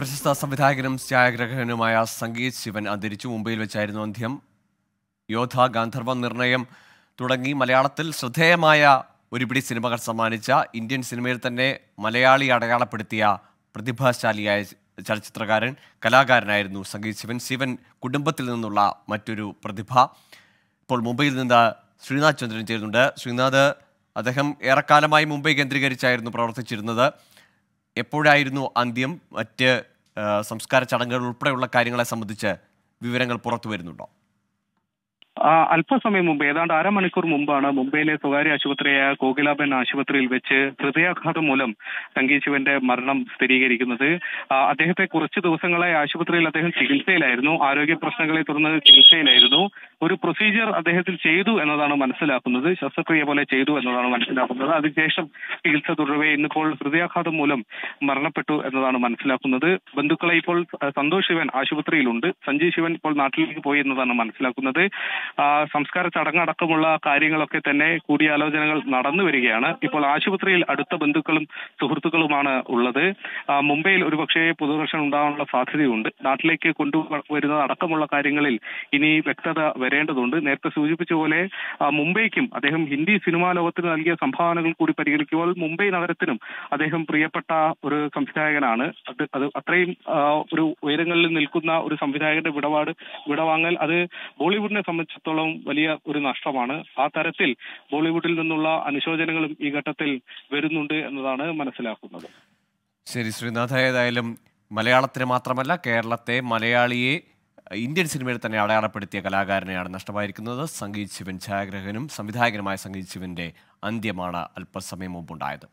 പ്രശസ്ത സംവിധായകനും ത്യാഗ്രഹനുമായ സംഗീത് ശിവൻ അന്തരിച്ചു മുംബൈയിൽ വെച്ചായിരുന്നു അന്ത്യം യോധ ഗാന്ധർവ നിർണയം തുടങ്ങി മലയാളത്തിൽ ശ്രദ്ധേയമായ ഒരുപിടി സിനിമകൾ സമ്മാനിച്ച ഇന്ത്യൻ സിനിമയിൽ തന്നെ മലയാളി അടയാളപ്പെടുത്തിയ പ്രതിഭാശാലിയായ ചലച്ചിത്രകാരൻ കലാകാരനായിരുന്നു സംഗീത് ശിവൻ ശിവൻ കുടുംബത്തിൽ നിന്നുള്ള മറ്റൊരു പ്രതിഭ ഇപ്പോൾ മുംബൈയിൽ നിന്ന് ശ്രീനാഥ് ചന്ദ്രൻ ചേരുന്നുണ്ട് ശ്രീനാഥ് അദ്ദേഹം ഏറെക്കാലമായി മുംബൈ കേന്ദ്രീകരിച്ചായിരുന്നു പ്രവർത്തിച്ചിരുന്നത് എപ്പോഴായിരുന്നു അന്ത്യം മറ്റ് സംസ്കാര ചടങ്ങുകൾ ഉൾപ്പെടെയുള്ള കാര്യങ്ങളെ സംബന്ധിച്ച് വിവരങ്ങൾ പുറത്തു വരുന്നുണ്ടോ അല്പസമയം മുമ്പ് ഏതാണ്ട് അരമണിക്കൂർ മുമ്പാണ് മുംബൈയിലെ സ്വകാര്യ ആശുപത്രിയായ കോകിലാബൻ ആശുപത്രിയിൽ വെച്ച് ഹൃദയാഘാതം മൂലം സംഗീ ശിവന്റെ മരണം സ്ഥിരീകരിക്കുന്നത് അദ്ദേഹത്തെ കുറച്ച് ദിവസങ്ങളായി ആശുപത്രിയിൽ അദ്ദേഹം ചികിത്സയിലായിരുന്നു ആരോഗ്യ പ്രശ്നങ്ങളെ തുടർന്ന് ചികിത്സയിലായിരുന്നു ഒരു പ്രൊസീജിയർ അദ്ദേഹത്തിൽ ചെയ്തു എന്നതാണ് മനസ്സിലാക്കുന്നത് ശസ്ത്രക്രിയ പോലെ ചെയ്തു എന്നതാണ് മനസ്സിലാക്കുന്നത് അതിനുശേഷം ചികിത്സ തുടരവേ ഇന്നിപ്പോൾ ഹൃദയാഘാതം മൂലം മരണപ്പെട്ടു എന്നതാണ് മനസ്സിലാക്കുന്നത് ബന്ധുക്കളെ ഇപ്പോൾ സന്തോഷ് ശിവൻ ആശുപത്രിയിലുണ്ട് സഞ്ജീവ് ശിവൻ ഇപ്പോൾ നാട്ടിലേക്ക് പോയി എന്നതാണ് മനസ്സിലാക്കുന്നത് സംസ്കാര ചടങ്ങടക്കമുള്ള കാര്യങ്ങളൊക്കെ തന്നെ കൂടിയാലോചനകൾ നടന്നു വരികയാണ് ഇപ്പോൾ ആശുപത്രിയിൽ അടുത്ത ബന്ധുക്കളും സുഹൃത്തുക്കളുമാണ് ഉള്ളത് മുംബൈയിൽ ഒരുപക്ഷെ പൊതുദർശനം ഉണ്ടാകാനുള്ള സാധ്യതയുണ്ട് നാട്ടിലേക്ക് കൊണ്ടുവരുന്നത് അടക്കമുള്ള കാര്യങ്ങളിൽ ഇനി വ്യക്തത വരേണ്ടതുണ്ട് നേരത്തെ സൂചിപ്പിച്ച പോലെ മുംബൈക്കും അദ്ദേഹം ഹിന്ദി സിനിമാ ലോകത്തിന് നൽകിയ സംഭാവനകൾ കൂടി പരിഗണിക്കുമ്പോൾ മുംബൈ നഗരത്തിനും അദ്ദേഹം പ്രിയപ്പെട്ട ഒരു സംവിധായകനാണ് അത് അത് അത്രയും ഒരു ഉയരങ്ങളിൽ നിൽക്കുന്ന ഒരു സംവിധായകന്റെ വിടപാട് വിടവാങ്ങൽ അത് ബോളിവുഡിനെ സംബന്ധിച്ച് ലക്ഷത്തോളം വലിയ ഒരു നഷ്ടമാണ് ആ തരത്തിൽ ബോളിവുഡിൽ നിന്നുള്ള അനുശോചനങ്ങളും ഈ ഘട്ടത്തിൽ വരുന്നുണ്ട് എന്നതാണ് മനസ്സിലാക്കുന്നത് ശരി ശ്രീനാഥ് ഏതായാലും മലയാളത്തിന് മാത്രമല്ല കേരളത്തെ മലയാളിയെ ഇന്ത്യൻ സിനിമയിൽ തന്നെ അടയാളപ്പെടുത്തിയ കലാകാരനെയാണ് നഷ്ടമായിരിക്കുന്നത് സംഗീത് ശിവൻ ഛായാഗ്രഹനും സംവിധായകനുമായ സംഗീത് ശിവന്റെ അന്ത്യമാണ് അല്പസമയം മുമ്പുണ്ടായത്